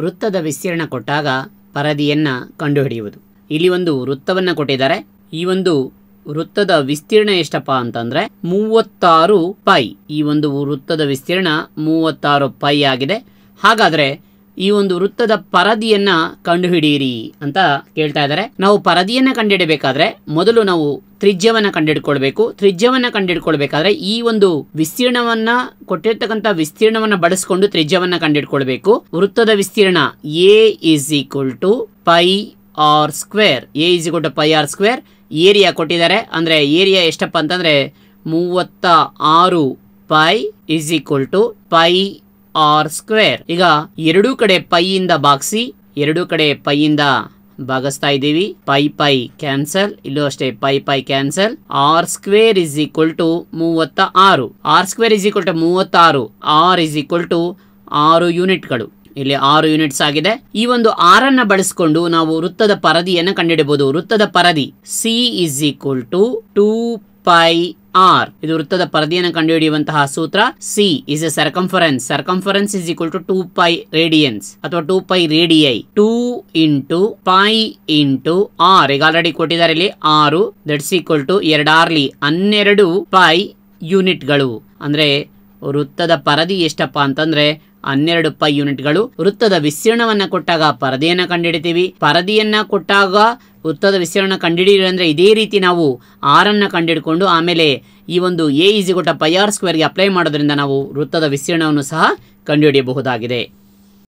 ವೃತ್ತದ ವಿಸ್ತೀರ್ಣ ಕೊಟ್ಟಾಗ ಪರದಿಯನ್ನು ಕಂಡುಹಿಡಿಯುವುದು ಇಲ್ಲಿ ಒಂದು ವೃತ್ತವನ್ನು ಕೊಟ್ಟಿದ್ದಾರೆ ಈ ಒಂದು ವೃತ್ತದ ವಿಸ್ತೀರ್ಣ ಎಷ್ಟಪ್ಪ ಅಂತಂದ್ರೆ ಮೂವತ್ತಾರು ಪೈ ಈ ಒಂದು ವೃತ್ತದ ವಿಸ್ತೀರ್ಣ ಮೂವತ್ತಾರು ಪೈ ಆಗಿದೆ ಹಾಗಾದರೆ ಈ ಒಂದು ವೃತ್ತದ ಪರದಿಯನ್ನ ಕಂಡುಹಿಡಿಯಿರಿ ಅಂತ ಕೇಳ್ತಾ ಇದ್ದಾರೆ ನಾವು ಪರದಿಯನ್ನ ಕಂಡುಹಿಡಬೇಕಾದ್ರೆ ಮೊದಲು ನಾವು ತ್ರಿಜ್ಯವನ್ನ ಕಂಡುಹಿಡ್ಕೊಳ್ಬೇಕು ತ್ರಿಜ್ಯವನ್ನ ಕಂಡುಹಿಡ್ಕೊಳ್ಬೇಕಾದ್ರೆ ಈ ಒಂದು ವಿಸ್ತೀರ್ಣವನ್ನ ಕೊಟ್ಟಿರ್ತಕ್ಕಂಥ ವಿಸ್ತೀರ್ಣವನ್ನ ಬಳಸಿಕೊಂಡು ತ್ರಿಜ್ಯವನ್ನ ಕಂಡುಹಿಡ್ಕೊಳ್ಬೇಕು ವೃತ್ತದ ವಿಸ್ತೀರ್ಣ A is equal to pi r square A is equal to pi r square area ಕೊಟ್ಟಿದ್ದಾರೆ ಅಂದ್ರೆ ಏರಿಯಾ ಎಷ್ಟಪ್ಪ ಅಂತಂದ್ರೆ ಮೂವತ್ತ ಆರು pi is equal to pi r square ಈಗ ಎರಡು ಕಡೆ ಪೈಯಿಂದ ಬಾಗಿಸಿ ಎರಡು ಕಡೆ ಪೈಯಿಂದ ಭಾಗಿಸ್ತಾ ಇದ್ದೀವಿ ಪೈ ಪೈ ಕ್ಯಾನ್ಸಲ್ ಇಲ್ಲೂ ಅಷ್ಟೇ pi pi cancel r square is equal to ಮೂವತ್ತ ಆರು r square is equal to ಮೂವತ್ತಾರು ಆರ್ ಇಸ್ ಈಕ್ವಲ್ ಟು ಆರು ಯೂನಿಟ್ಗಳು ಇಲ್ಲಿ ಆರು ಯೂನಿಟ್ಸ್ ಆಗಿದೆ ಈ ಒಂದು ಆರನ್ನ ಬಳಸಿಕೊಂಡು ನಾವು ವೃತ್ತದ ಪರದಿಯನ್ನು ಕಂಡುಹಿಡಬಹುದು ವೃತ್ತದ ಪರದಿ C is equal to two pi r ಇದು ವೃತ್ತದ ಪರಿಧಿಯನ್ನು ಕಂಡುಹಿಡಿಯುವಂತಹ ಸೂತ್ರ C is a circumference circumference is equal to two pi radians ಅಥವಾ two pi radii two into pi into r ಈಗ ಆಲ್ರೆಡಿ ಕೊಟ್ಟಿದ್ದಾರೆ ಇಲ್ಲಿ ಆರು ದಟ್ಸ್ ಈಕ್ವಲ್ ಟು ಎರಡು ಆರ್ಲಿ ಹನ್ನೆರಡು ಪೈ ಯೂನಿಟ್ಗಳು ಅಂದ್ರೆ ವೃತ್ತದ ಪರದಿ ಎಷ್ಟಪ್ಪ ಅಂತಂದ್ರೆ ಹನ್ನೆರಡು ಪೈ ಯೂನಿಟ್ಗಳು ವೃತ್ತದ ವಿಸ್ತೀರ್ಣವನ್ನ ಕೊಟ್ಟಾಗ ಪರದಿಯನ್ನ ಕಂಡುಹಿಡಿತೀವಿ ಪರದಿಯನ್ನ ಕೊಟ್ಟಾಗ ವೃತ್ತದ ವಿಸ್ತೀರ್ಣ ಕಂಡುಹಿಡಿಯಿರಿ ಅಂದರೆ ಇದೇ ರೀತಿ ನಾವು ಆರನ್ನು ಕಂಡುಹಿಡ್ಕೊಂಡು ಆಮೇಲೆ ಈ ಒಂದು ಎ ಈಸಿಗೊಟ್ಟ ಪೈ ಆರ್ ಸ್ಕ್ವೇರ್ಗೆ ಅಪ್ಲೈ ಮಾಡೋದ್ರಿಂದ ನಾವು ವೃತ್ತದ ವಿಸ್ತೀರ್ಣವನ್ನು ಸಹ ಕಂಡುಹಿಡಿಯಬಹುದಾಗಿದೆ